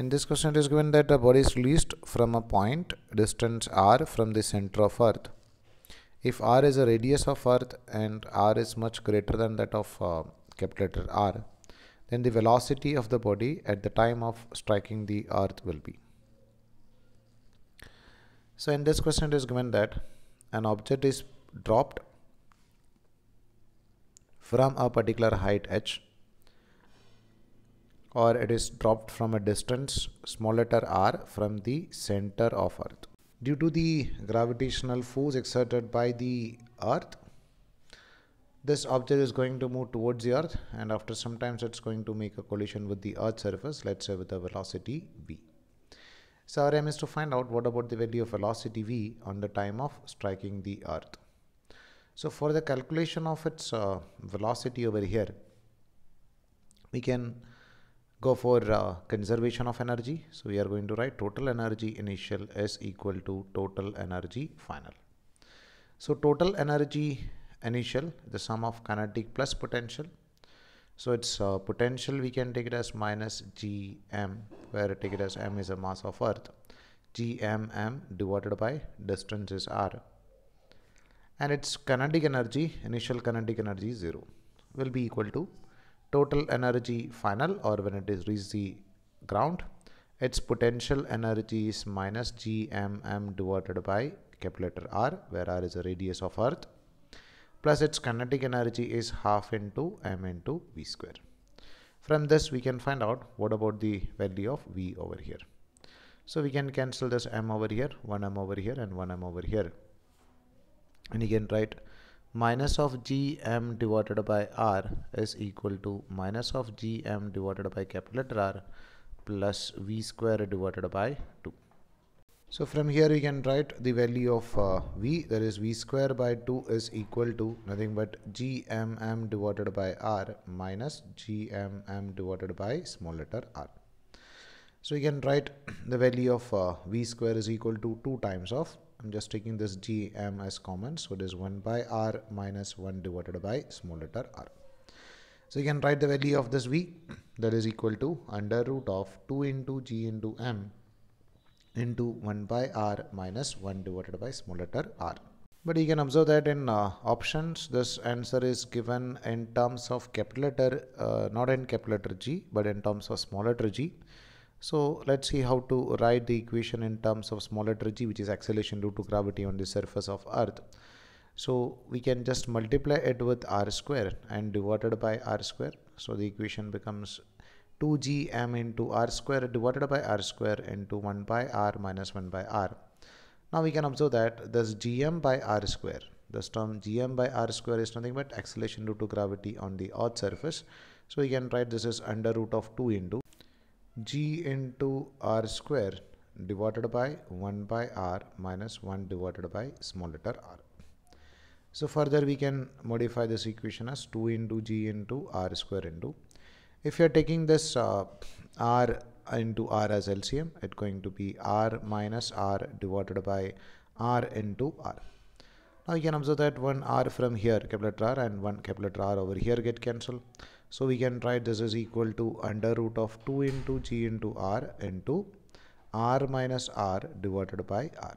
In this question it is given that a body is released from a point distance r from the center of earth. If r is a radius of earth and r is much greater than that of uh, capital letter r then the velocity of the body at the time of striking the earth will be. So in this question it is given that an object is dropped from a particular height h or it is dropped from a distance small letter r from the center of earth. Due to the gravitational force exerted by the earth, this object is going to move towards the earth and after some time it's going to make a collision with the Earth surface let's say with a velocity v. So our aim is to find out what about the value of velocity v on the time of striking the earth. So for the calculation of its uh, velocity over here, we can go for uh, conservation of energy. So we are going to write total energy initial is equal to total energy final. So total energy initial, the sum of kinetic plus potential. So its uh, potential we can take it as minus Gm where I take it as m is a mass of earth. Gmm divided by distance is r. And its kinetic energy, initial kinetic energy 0 will be equal to total energy final or when it is reached the ground its potential energy is minus gmm divided by capital r where r is the radius of earth plus its kinetic energy is half into m into v square from this we can find out what about the value of v over here so we can cancel this m over here 1m over here and 1m over here and you can write minus of gm divided by r is equal to minus of gm divided by capital letter r plus v square divided by 2. So from here we can write the value of uh, v that is v square by 2 is equal to nothing but gmm divided by r minus gmm divided by small letter r. So we can write the value of uh, v square is equal to 2 times of I'm just taking this dm as common. So it is 1 by r minus 1 divided by small letter r. So you can write the value of this v that is equal to under root of 2 into g into m into 1 by r minus 1 divided by small letter r. But you can observe that in uh, options, this answer is given in terms of capital letter, uh, not in capital letter G, but in terms of small letter G. So let's see how to write the equation in terms of small letter g which is acceleration due to gravity on the surface of earth. So we can just multiply it with r square and divided by r square. So the equation becomes 2gm into r square divided by r square into 1 by r minus 1 by r. Now we can observe that this gm by r square, this term gm by r square is nothing but acceleration due to gravity on the earth surface. So we can write this as under root of 2 into g into r square divided by 1 by r minus 1 divided by small letter r. So further we can modify this equation as 2 into g into r square into. If you are taking this uh, r into r as LCM, it's going to be r minus r divided by r into r. Now you can observe that one r from here capital R and one capital R over here get cancelled. So we can write this is equal to under root of 2 into g into r into r minus r divided by r.